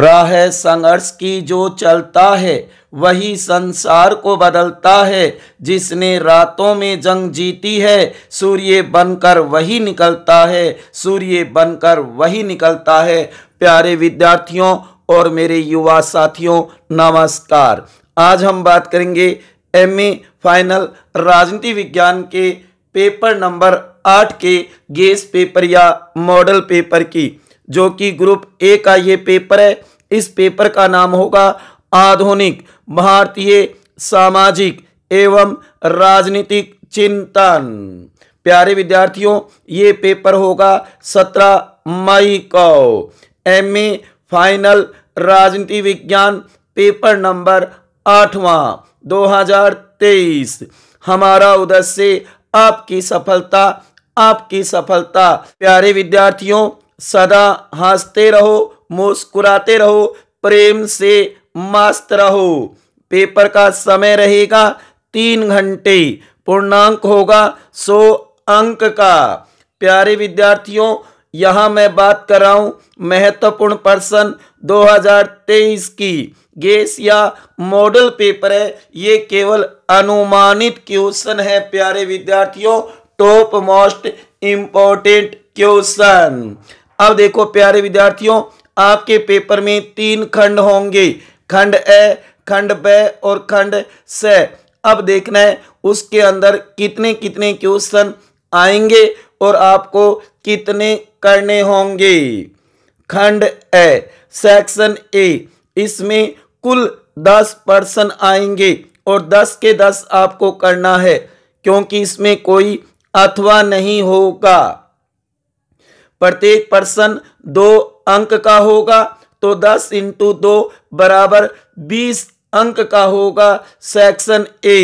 राह है संघर्ष की जो चलता है वही संसार को बदलता है जिसने रातों में जंग जीती है सूर्य बनकर वही निकलता है सूर्य बनकर वही निकलता है प्यारे विद्यार्थियों और मेरे युवा साथियों नमस्कार आज हम बात करेंगे एमए फाइनल राजनीति विज्ञान के पेपर नंबर आठ के गेस पेपर या मॉडल पेपर की जो कि ग्रुप ए का ये पेपर है इस पेपर का नाम होगा आधुनिक भारतीय सामाजिक एवं राजनीतिक चिंतन प्यारे विद्यार्थियों ये पेपर होगा सत्रह मई को एम ए फाइनल राजनीति विज्ञान पेपर नंबर आठवां 2023 हमारा उद्देश्य आपकी सफलता आपकी सफलता प्यारे विद्यार्थियों सदा हंसते रहो मुस्कुराते रहो प्रेम से मस्त रहो पेपर का समय रहेगा तीन घंटे पूर्णांक होगा सो अंक का प्यारे विद्यार्थियों यहाँ मैं बात कर रहा हूँ महत्वपूर्ण पर्सन 2023 की गेस या मॉडल पेपर है ये केवल अनुमानित क्वेश्चन है प्यारे विद्यार्थियों टॉप मोस्ट इम्पोर्टेंट क्वेश्चन अब देखो प्यारे विद्यार्थियों आपके पेपर में तीन खंड होंगे खंड ए खंड ब और खंड स अब देखना है उसके अंदर कितने कितने क्वेश्चन आएंगे और आपको कितने करने होंगे खंड ए सेक्शन ए इसमें कुल दस पर्सन आएंगे और दस के दस आपको करना है क्योंकि इसमें कोई अथवा नहीं होगा प्रत्येक पर्सन दो अंक का होगा तो दस इंटू दो बराबर बीस अंक का होगा सेक्शन ए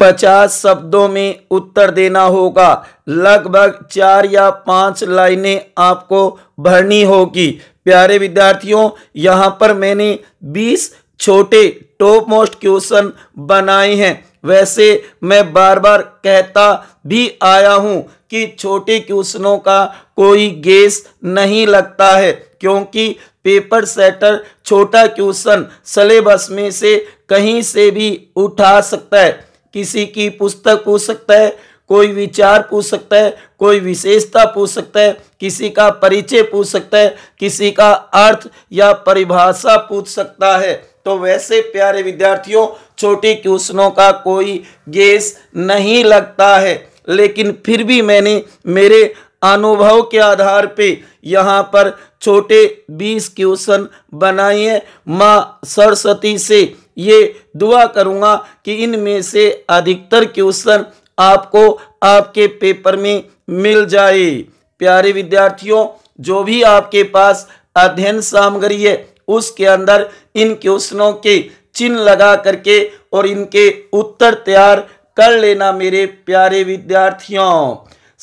पचास शब्दों में उत्तर देना होगा लगभग चार या पांच लाइनें आपको भरनी होगी प्यारे विद्यार्थियों यहाँ पर मैंने बीस छोटे टॉप मोस्ट क्वेश्चन बनाए हैं वैसे मैं बार बार कहता भी आया हूँ कि छोटे क्वेश्चनों का कोई गेस नहीं लगता है क्योंकि पेपर सेटर छोटा क्वेश्चन सलेबस में से कहीं से भी उठा सकता है किसी की पुस्तक पूछ सकता है कोई विचार पूछ सकता है कोई विशेषता पूछ सकता है किसी का परिचय पूछ सकता है किसी का अर्थ या परिभाषा पूछ सकता है तो वैसे प्यारे विद्यार्थियों छोटे क्वेश्चनों का कोई गेस नहीं लगता है लेकिन फिर भी मैंने मेरे अनुभव के आधार पे यहाँ पर छोटे बीस क्वेश्चन बनाए हैं माँ सरस्वती से ये दुआ करूँगा कि इनमें से अधिकतर क्वेश्चन आपको आपके पेपर में मिल जाए प्यारे विद्यार्थियों जो भी आपके पास अध्ययन सामग्री है उसके अंदर इन क्वेश्चनों के चिन्ह लगा करके और इनके उत्तर तैयार कर लेना मेरे प्यारे विद्यार्थियों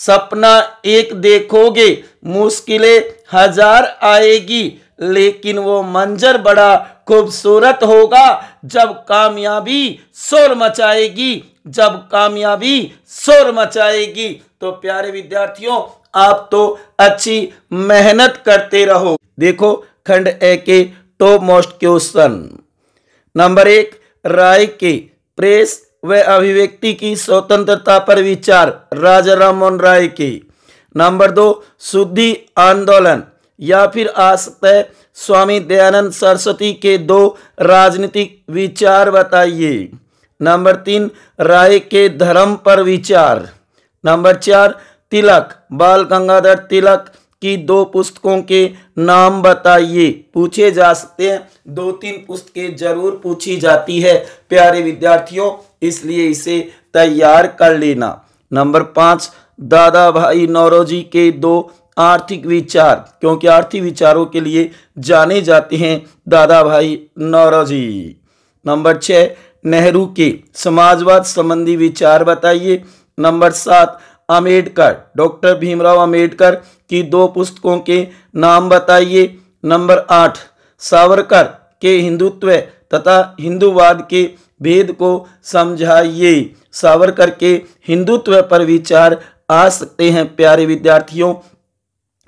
सपना एक देखोगे मुश्किलें हजार आएगी लेकिन वो मंजर बड़ा खूबसूरत होगा जब कामयाबी शोर मचाएगी जब कामयाबी शोर मचाएगी तो प्यारे विद्यार्थियों आप तो अच्छी मेहनत करते रहो देखो खंड ए के टॉप मोस्ट क्वेश्चन नंबर एक राय के प्रेस व अभिव्यक्ति की स्वतंत्रता पर विचार राजा मोहन राय की नंबर दो शुद्धि आंदोलन या फिर आ सकता है स्वामी दयानंद सरस्वती के दो राजनीतिक विचार बताइए नंबर तीन राय के धर्म पर विचार नंबर चार तिलक बाल गंगाधर तिलक की दो पुस्तकों के नाम बताइए पूछे जा सकते हैं दो तीन पुस्तकें जरूर पूछी जाती है प्यारे विद्यार्थियों इसलिए इसे तैयार कर लेना नंबर पाँच दादा भाई नौरोजी के दो आर्थिक विचार क्योंकि आर्थिक विचारों के लिए जाने जाते हैं दादा भाई नौरोजी नंबर छः नेहरू के समाजवाद संबंधी विचार बताइए नंबर सात अम्बेडकर डॉक्टर भीमराव अम्बेडकर की दो पुस्तकों के नाम बताइए नंबर आठ सावरकर के हिंदुत्व तथा हिंदुवाद के भेद को समझाइए सावरकर के हिंदुत्व पर विचार आ सकते हैं प्यारे विद्यार्थियों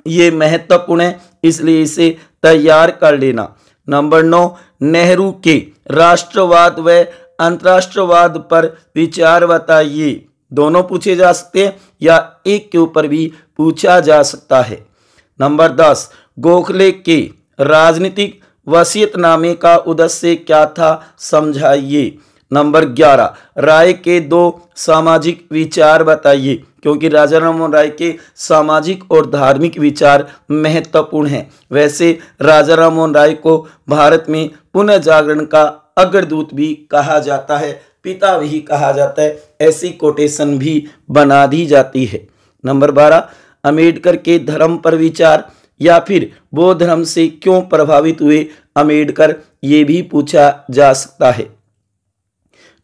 ये महत्वपूर्ण है इसलिए इसे तैयार कर लेना नंबर नौ नेहरू के राष्ट्रवाद व अंतर्राष्ट्रवाद पर विचार बताइए दोनों पूछे जा सकते हैं या एक के ऊपर भी पूछा जा सकता है नंबर दस गोखले के राजनीतिक वसीयतनामे का उद्देश्य क्या था समझाइए नंबर ग्यारह राय के दो सामाजिक विचार बताइए क्योंकि राजा राममोहन राय के सामाजिक और धार्मिक विचार महत्वपूर्ण हैं वैसे राजा राममोहन राय को भारत में पुनः जागरण का अग्रदूत भी कहा जाता है पिता भी कहा जाता है ऐसी कोटेशन भी बना दी जाती है नंबर बारह अम्बेडकर के धर्म पर विचार या फिर बौद्ध धर्म से क्यों प्रभावित हुए अम्बेडकर ये भी पूछा जा सकता है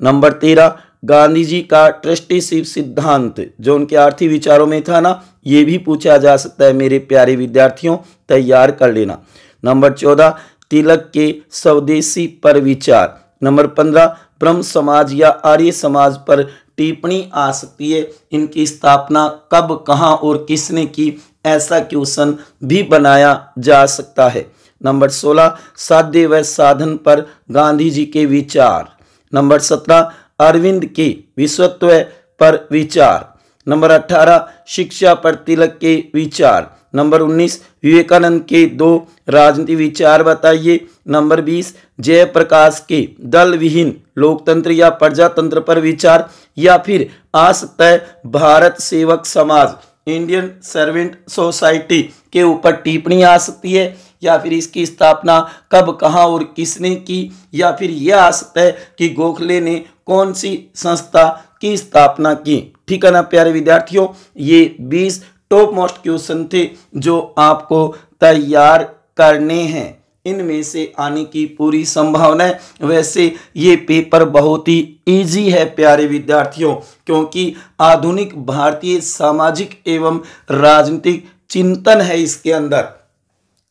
नंबर तेरह गांधी जी का ट्रस्टीशिप सिद्धांत जो उनके आर्थिक विचारों में था ना ये भी पूछा जा सकता है मेरे प्यारे विद्यार्थियों तैयार कर लेना नंबर चौदह तिलक के स्वदेशी पर विचार नंबर पंद्रह ब्रह्म समाज या आर्य समाज पर टिप्पणी आ सकती है इनकी स्थापना कब कहाँ और किसने की ऐसा क्वेश्चन भी बनाया जा सकता है नंबर सोलह साध्य व साधन पर गांधी जी के विचार नंबर सत्रह अरविंद के विश्वत्व पर विचार नंबर अठारह शिक्षा पर तिलक के विचार नंबर उन्नीस विवेकानंद के दो राजनीति विचार बताइए नंबर बीस जयप्रकाश के दल विहीन लोकतंत्र या प्रजातंत्र पर विचार या फिर आ सकता है भारत सेवक समाज इंडियन सर्वेंट सोसाइटी के ऊपर टिप्पणी आ सकती है या फिर इसकी स्थापना कब कहाँ और किसने की या फिर यह आ सकता है कि गोखले ने कौन सी संस्था की स्थापना की ठीक है ना प्यारे विद्यार्थियों ये 20 टॉप मोस्ट क्वेश्चन थे जो आपको तैयार करने हैं इनमें से आने की पूरी संभावना है वैसे ये पेपर बहुत ही ईजी है प्यारे विद्यार्थियों क्योंकि आधुनिक भारतीय सामाजिक एवं राजनीतिक चिंतन है इसके अंदर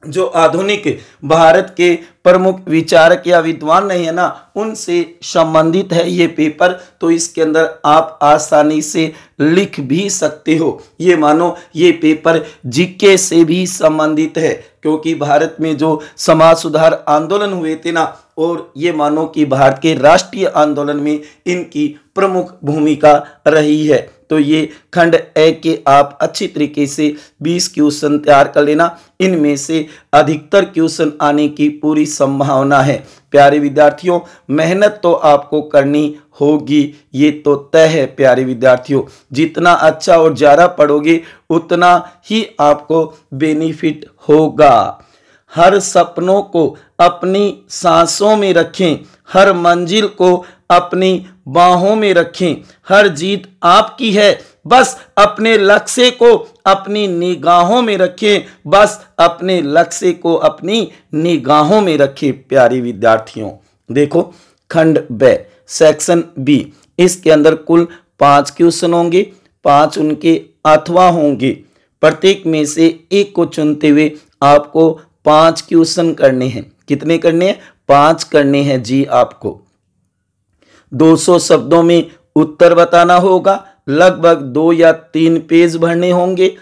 जो आधुनिक भारत के प्रमुख विचारक या विद्वान नहीं है ना उनसे संबंधित है ये पेपर तो इसके अंदर आप आसानी से लिख भी सकते हो ये मानो ये पेपर जीके से भी संबंधित है क्योंकि भारत में जो समाज सुधार आंदोलन हुए थे ना और ये मानो कि भारत के राष्ट्रीय आंदोलन में इनकी प्रमुख भूमिका रही है तो ये खंड ए के आप अच्छी तरीके से 20 क्वेश्चन तैयार कर लेना इनमें से अधिकतर क्वेश्चन आने की पूरी संभावना है प्यारे विद्यार्थियों मेहनत तो आपको करनी होगी ये तो तय है प्यारे विद्यार्थियों जितना अच्छा और ज़्यादा पढ़ोगे उतना ही आपको बेनिफिट होगा हर सपनों को अपनी सांसों में रखें हर मंजिल को अपनी बाहों में रखें हर जीत आपकी है बस अपने लक्ष्य को अपनी निगाहों में रखें बस अपने लक्ष्य को अपनी निगाहों में रखें प्यारे विद्यार्थियों देखो खंड ब सेक्शन बी इसके अंदर कुल पांच क्वेश्चन होंगे पांच उनके अथवा होंगे प्रत्येक में से एक को चुनते हुए आपको पांच क्वेश्चन करने हैं कितने करने हैं पांच करने हैं जी आपको 200 शब्दों में उत्तर बताना होगा लगभग दो या तीन पेज भरने होंगे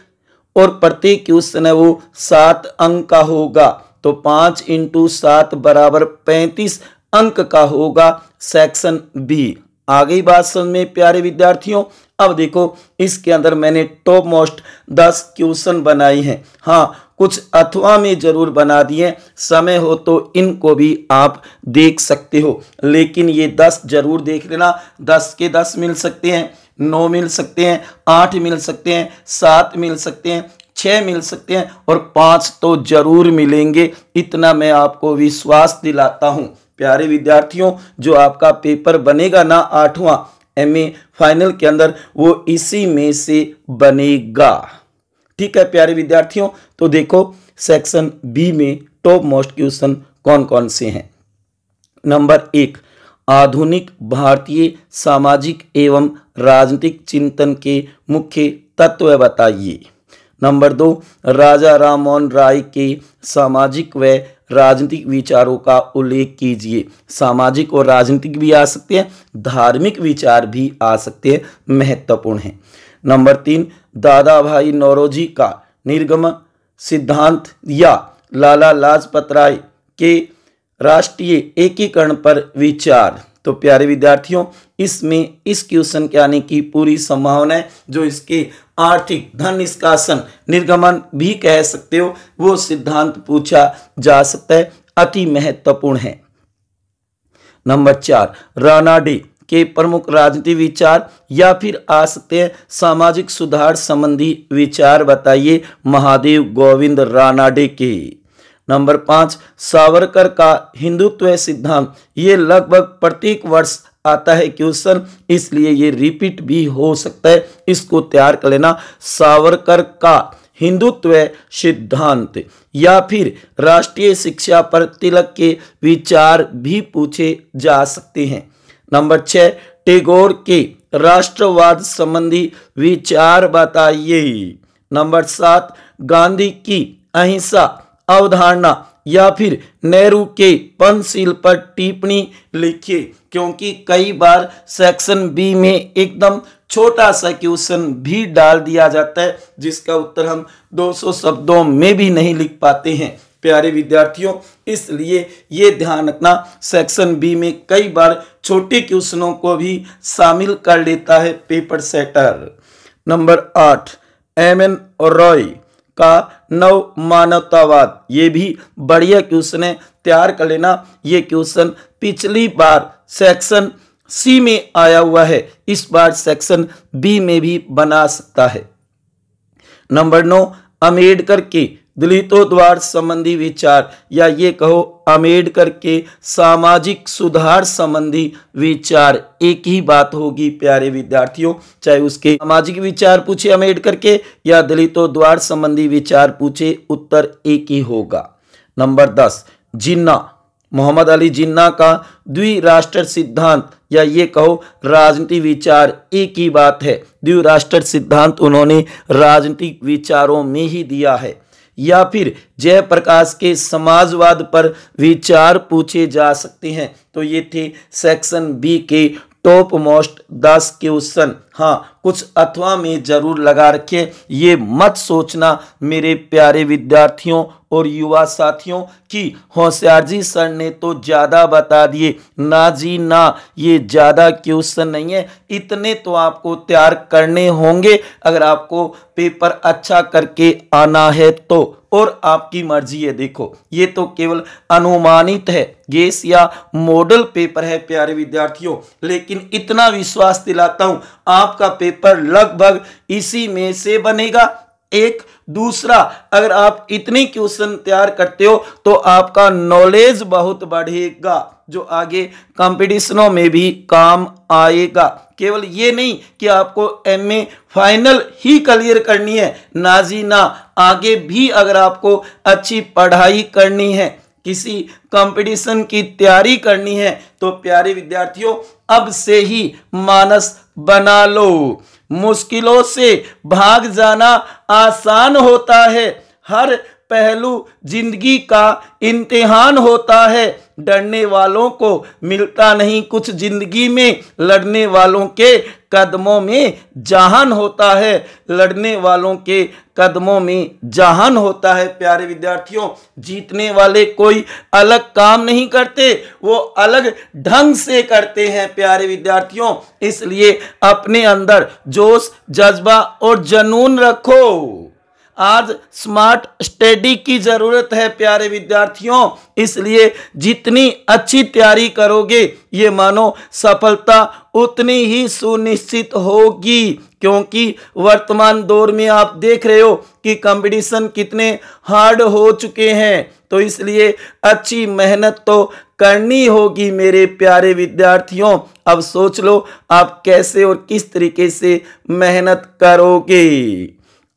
और प्रत्येक क्वेश्चन है वो सात अंक का होगा तो पांच इंटू सात बराबर पैंतीस अंक का होगा सेक्शन बी आ गई बात समझ में प्यारे विद्यार्थियों अब देखो इसके अंदर मैंने टॉप मोस्ट दस क्वेश्चन बनाई हैं हाँ कुछ अथवा में जरूर बना दिए समय हो तो इनको भी आप देख सकते हो लेकिन ये दस जरूर देख लेना दस के दस मिल सकते हैं नौ मिल सकते हैं आठ मिल सकते हैं सात मिल सकते हैं छः मिल सकते हैं और पाँच तो जरूर मिलेंगे इतना मैं आपको विश्वास दिलाता हूँ प्यारे विद्यार्थियों जो आपका पेपर बनेगा ना आठवां एम फाइनल के अंदर वो इसी में से बनेगा ठीक है प्यारे विद्यार्थियों तो देखो सेक्शन बी में टॉप मोस्ट क्वेश्चन कौन कौन से हैं नंबर एक आधुनिक भारतीय सामाजिक एवं राजनीतिक चिंतन के मुख्य तत्व बताइए नंबर दो राजा राम मोहन राय के सामाजिक व राजनीतिक विचारों का उल्लेख कीजिए सामाजिक और राजनीतिक भी आ सकते हैं धार्मिक विचार भी आ सकते हैं महत्वपूर्ण है नंबर तीन दादा भाई नौरोजी का निर्गम सिद्धांत या लाला लाजपत राय के राष्ट्रीय एकीकरण पर विचार तो प्यारे विद्यार्थियों इसमें इस क्वेश्चन के आने की पूरी संभावना है जो इसके आर्थिक धन निष्कासन निर्गमन भी कह सकते हो वो सिद्धांत पूछा जा सकता है अति महत्वपूर्ण है नंबर चार राणा के प्रमुख राजनीति विचार या फिर आ सकते हैं सामाजिक सुधार संबंधी विचार बताइए महादेव गोविंद रानाडे के नंबर पांच सावरकर का हिंदुत्व सिद्धांत ये लगभग प्रत्येक वर्ष आता है क्वेश्चन इसलिए ये रिपीट भी हो सकता है इसको तैयार कर लेना सावरकर का हिंदुत्व सिद्धांत या फिर राष्ट्रीय शिक्षा पर तिलक के विचार भी पूछे जा सकते हैं नंबर छह टेगोर के राष्ट्रवाद संबंधी विचार बताइए नंबर सात गांधी की अहिंसा अवधारणा या फिर नेहरू के पंचशील पर टिप्पणी लिखिए क्योंकि कई बार सेक्शन बी में एकदम छोटा सा क्वेश्चन भी डाल दिया जाता है जिसका उत्तर हम 200 शब्दों में भी नहीं लिख पाते हैं प्यारे विद्यार्थियों इसलिए ये ध्यान रखना सेक्शन बी में कई बार छोटे क्वेश्चनों को भी शामिल कर लेता है पेपर सेटर नंबर आठ एम एन और रॉय का नव मानवतावाद ये भी बढ़िया क्वेश्चन है तैयार कर लेना ये क्वेश्चन पिछली बार सेक्शन सी में आया हुआ है इस बार सेक्शन बी में भी बना सकता है नंबर नौ अम्बेडकर की दलितों द्वार संबंधी विचार या ये कहो अम्बेडकर के सामाजिक सुधार संबंधी विचार एक ही बात होगी प्यारे विद्यार्थियों चाहे उसके सामाजिक विचार पूछे अम्बेडकर के या दलितों द्वार संबंधी विचार पूछे उत्तर एक ही होगा नंबर दस जिन्ना मोहम्मद अली जिन्ना का द्विराष्ट्र सिद्धांत या ये कहो राजनीति विचार एक ही बात है द्विराष्ट्र सिद्धांत उन्होंने राजनीतिक विचारों में ही दिया है या फिर जयप्रकाश के समाजवाद पर विचार पूछे जा सकते हैं तो ये थे सेक्शन बी के टॉप मोस्ट दस क्वेश्चन हाँ कुछ अथवा में जरूर लगा रखे ये मत सोचना मेरे प्यारे विद्यार्थियों और युवा साथियों कि जी सर ने तो ज़्यादा बता दिए ना जी ना ये ज़्यादा क्वेश्चन नहीं है इतने तो आपको तैयार करने होंगे अगर आपको पेपर अच्छा करके आना है तो और आपकी मर्जी है देखो ये तो केवल अनुमानित है गेस या मॉडल पेपर है प्यारे विद्यार्थियों लेकिन इतना विश्वास दिलाता हूँ आपका पेपर पेपर लगभग इसी में से बनेगा एक दूसरा अगर आप इतनी क्वेश्चन तैयार करते हो तो आपका नॉलेज बहुत बढ़ेगा जो आगे कंपटीशनों में भी काम आएगा केवल ये नहीं कि आपको एम ए फाइनल ही क्लियर करनी है नाजी ना आगे भी अगर आपको अच्छी पढ़ाई करनी है किसी कंपटीशन की तैयारी करनी है तो प्यारे विद्यार्थियों अब से ही मानस बना लो मुश्किलों से भाग जाना आसान होता है हर पहलू जिंदगी का इम्तिहान होता है डरने वालों को मिलता नहीं कुछ जिंदगी में लड़ने वालों के कदमों में जहान होता है लड़ने वालों के कदमों में जहान होता है प्यारे विद्यार्थियों जीतने वाले कोई अलग काम नहीं करते वो अलग ढंग से करते हैं प्यारे विद्यार्थियों इसलिए अपने अंदर जोश जज्बा और जनून रखो आज स्मार्ट स्टडी की ज़रूरत है प्यारे विद्यार्थियों इसलिए जितनी अच्छी तैयारी करोगे ये मानो सफलता उतनी ही सुनिश्चित होगी क्योंकि वर्तमान दौर में आप देख रहे हो कि कंपटीशन कितने हार्ड हो चुके हैं तो इसलिए अच्छी मेहनत तो करनी होगी मेरे प्यारे विद्यार्थियों अब सोच लो आप कैसे और किस तरीके से मेहनत करोगे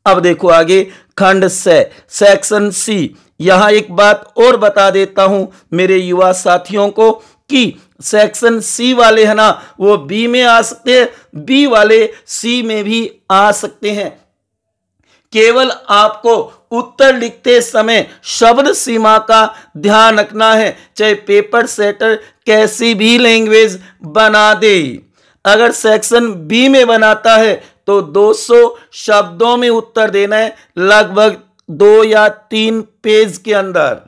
अब देखो आगे खंड से सेक्शन सी यहां एक बात और बता देता हूं मेरे युवा साथियों को कि सेक्शन सी वाले है ना वो बी में आ सकते हैं बी वाले सी में भी आ सकते हैं केवल आपको उत्तर लिखते समय शब्द सीमा का ध्यान रखना है चाहे पेपर सेटर कैसी भी लैंग्वेज बना दे अगर सेक्शन बी में बनाता है तो 200 शब्दों में उत्तर देना है लगभग दो या तीन पेज के अंदर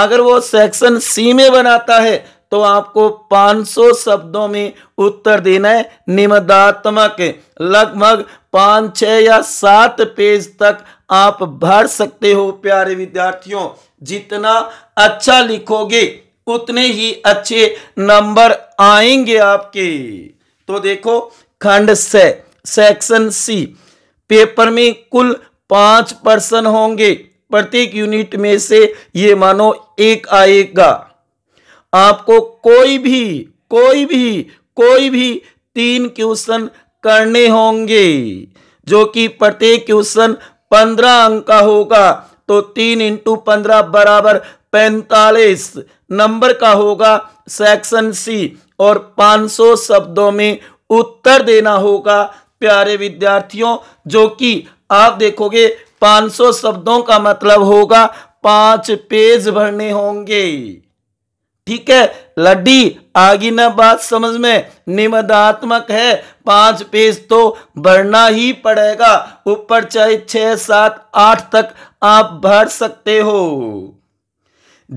अगर वो सेक्शन सी में बनाता है तो आपको 500 शब्दों में उत्तर देना है निमदात्मक लगभग पाँच छ या सात पेज तक आप भर सकते हो प्यारे विद्यार्थियों जितना अच्छा लिखोगे उतने ही अच्छे नंबर आएंगे आपके तो देखो खंड से सेक्शन सी पेपर में कुल पांच पर्सन होंगे प्रत्येक यूनिट में से ये मानो एक आएगा आपको कोई भी कोई भी कोई भी तीन क्वेश्चन करने होंगे जो कि प्रत्येक क्वेश्चन पंद्रह अंक का होगा तो तीन इंटू पंद्रह बराबर पैंतालीस नंबर का होगा सेक्शन सी और 500 शब्दों में उत्तर देना होगा प्यारे विद्यार्थियों जो कि आप देखोगे 500 शब्दों का मतलब होगा पांच पेज भरने होंगे ठीक है लड्डी आगे न बात समझ में निमदात्मक है पांच पेज तो भरना ही पड़ेगा ऊपर चाहे छह सात आठ तक आप भर सकते हो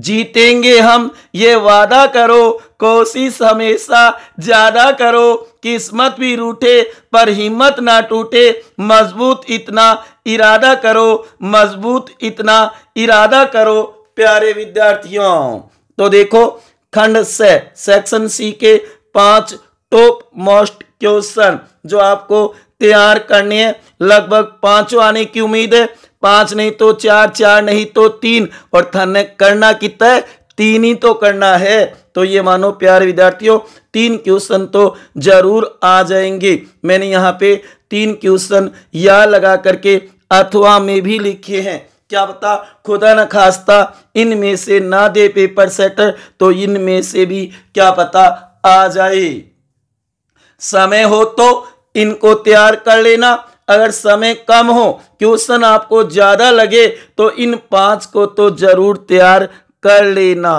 जीतेंगे हम ये वादा करो कोशिश हमेशा ज़्यादा करो किस्मत भी रूठे पर हिम्मत ना टूटे मजबूत इतना इरादा करो मजबूत इतना इरादा करो प्यारे विद्यार्थियों तो देखो खंड से सेक्शन सी के पांच टॉप मोस्ट क्वेश्चन जो आपको तैयार करने हैं लगभग पांचों आने की उम्मीद है पांच नहीं तो चार चार नहीं तो तीन और थाने करना कितना है तीन ही तो करना है तो ये मानो प्यार विद्यार्थियों तीन क्वेश्चन तो जरूर आ जाएंगे मैंने यहाँ पे तीन क्वेश्चन या लगा करके अथवा में भी लिखे हैं क्या पता खुदा न खास्ता इनमें से ना दे पेपर सेटर तो इनमें से भी क्या पता आ जाए समय हो तो इनको तैयार कर लेना अगर समय कम हो क्वेश्चन आपको ज़्यादा लगे तो इन पांच को तो जरूर तैयार कर लेना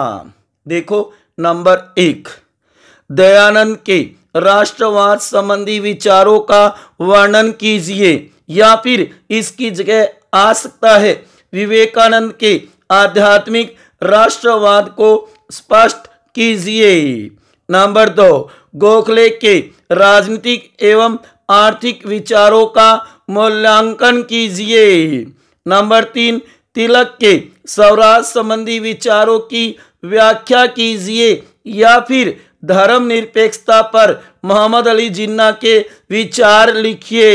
देखो नंबर एक दयानंद के राष्ट्रवाद संबंधी विचारों का वर्णन कीजिए या फिर इसकी जगह आ सकता है विवेकानंद के आध्यात्मिक राष्ट्रवाद को स्पष्ट कीजिए नंबर दो गोखले के राजनीतिक एवं आर्थिक विचारों का मूल्यांकन कीजिए नंबर तीन तिलक के स्वराज संबंधी विचारों की व्याख्या कीजिए या फिर धर्मनिरपेक्षता पर मोहम्मद अली जिन्ना के विचार लिखिए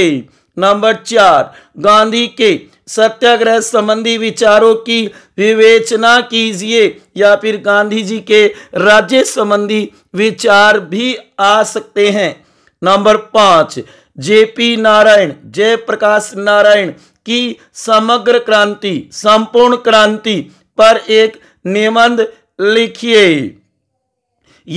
नंबर चार गांधी के सत्याग्रह संबंधी विचारों की विवेचना कीजिए या फिर गांधी जी के राज्य संबंधी विचार भी आ सकते हैं नंबर पांच जेपी नारायण जयप्रकाश नारायण की समग्र क्रांति संपूर्ण क्रांति पर एक निबंध लिखिए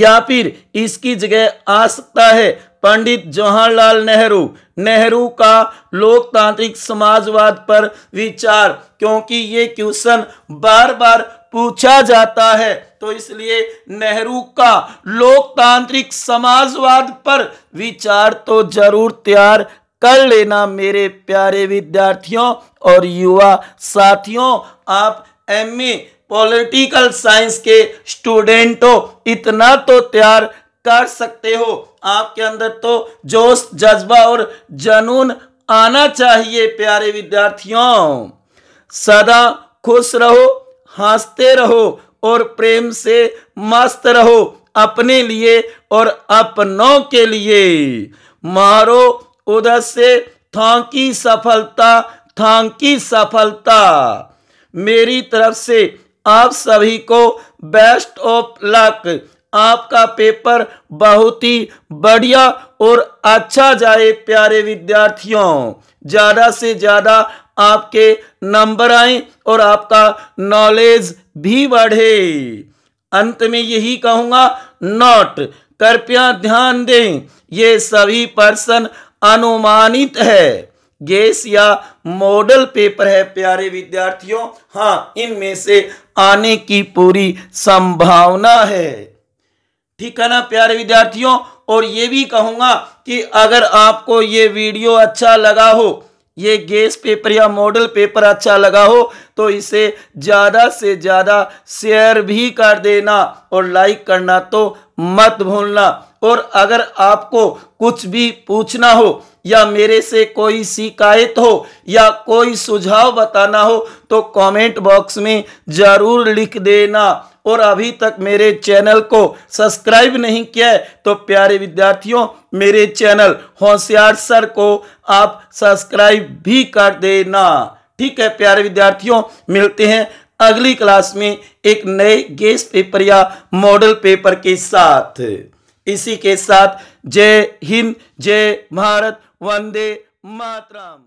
या फिर इसकी जगह आ सकता है पंडित जवाहरलाल नेहरू नेहरू का लोकतांत्रिक समाजवाद पर विचार क्योंकि ये क्वेश्चन बार बार पूछा जाता है तो इसलिए नेहरू का लोकतांत्रिक समाजवाद पर विचार तो जरूर तैयार कर लेना मेरे प्यारे विद्यार्थियों और युवा साथियों आप एम पॉलिटिकल साइंस के स्टूडेंटों इतना तो तैयार कर सकते हो आपके अंदर तो जोश जज्बा और जनून आना चाहिए प्यारे विद्यार्थियों सदा खुश रहो हंसते रहो और प्रेम से मस्त रहो अपने लिए और अपनों के लिए मारो उधर से थांकी सफलता थांकी सफलता मेरी तरफ से आप सभी को बेस्ट ऑफ लक आपका पेपर बहुत ही बढ़िया और अच्छा जाए प्यारे विद्यार्थियों ज़्यादा से ज़्यादा आपके नंबर आए और आपका नॉलेज भी बढ़े अंत में यही कहूँगा नोट कृपया ध्यान दें ये सभी पर्सन अनुमानित है गैस या मॉडल पेपर है प्यारे विद्यार्थियों हाँ इनमें से आने की पूरी संभावना है ठीक है ना प्यारे विद्यार्थियों और ये भी कहूँगा कि अगर आपको ये वीडियो अच्छा लगा हो ये गेस पेपर या मॉडल पेपर अच्छा लगा हो तो इसे ज़्यादा से ज़्यादा शेयर भी कर देना और लाइक करना तो मत भूलना और अगर आपको कुछ भी पूछना हो या मेरे से कोई शिकायत हो या कोई सुझाव बताना हो तो कमेंट बॉक्स में ज़रूर लिख देना और अभी तक मेरे चैनल को सब्सक्राइब नहीं किया है तो प्यारे विद्यार्थियों मेरे चैनल होशियार सर को आप सब्सक्राइब भी कर देना ठीक है प्यारे विद्यार्थियों मिलते हैं अगली क्लास में एक नए गेस्ट पेपर या मॉडल पेपर के साथ इसी के साथ जय हिंद जय भारत वंदे मातराम